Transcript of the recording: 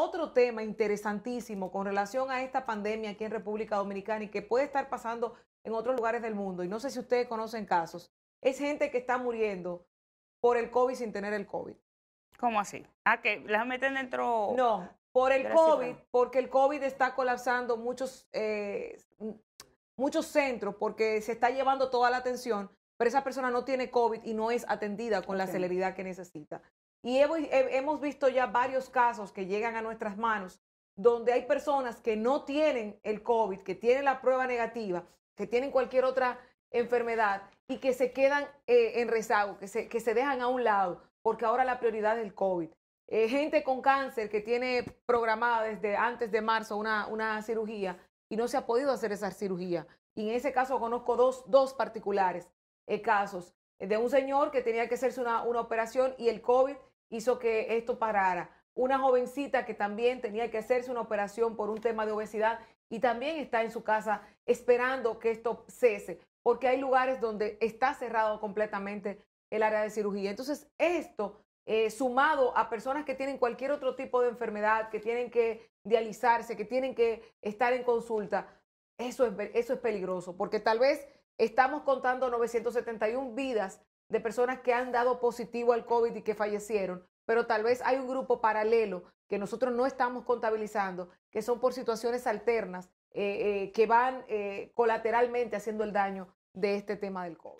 Otro tema interesantísimo con relación a esta pandemia aquí en República Dominicana y que puede estar pasando en otros lugares del mundo, y no sé si ustedes conocen casos, es gente que está muriendo por el COVID sin tener el COVID. ¿Cómo así? Ah, que las meten dentro. No, por el COVID, porque el COVID está colapsando muchos, eh, muchos centros, porque se está llevando toda la atención, pero esa persona no tiene COVID y no es atendida con la celeridad que necesita. Y hemos visto ya varios casos que llegan a nuestras manos donde hay personas que no tienen el COVID, que tienen la prueba negativa, que tienen cualquier otra enfermedad y que se quedan eh, en rezago, que se, que se dejan a un lado, porque ahora la prioridad es el COVID. Eh, gente con cáncer que tiene programada desde antes de marzo una, una cirugía y no se ha podido hacer esa cirugía. Y en ese caso conozco dos, dos particulares eh, casos de un señor que tenía que hacerse una, una operación y el COVID hizo que esto parara. Una jovencita que también tenía que hacerse una operación por un tema de obesidad y también está en su casa esperando que esto cese, porque hay lugares donde está cerrado completamente el área de cirugía. Entonces, esto eh, sumado a personas que tienen cualquier otro tipo de enfermedad, que tienen que dializarse, que tienen que estar en consulta, eso es, eso es peligroso, porque tal vez estamos contando 971 vidas de personas que han dado positivo al COVID y que fallecieron, pero tal vez hay un grupo paralelo que nosotros no estamos contabilizando, que son por situaciones alternas eh, eh, que van eh, colateralmente haciendo el daño de este tema del COVID.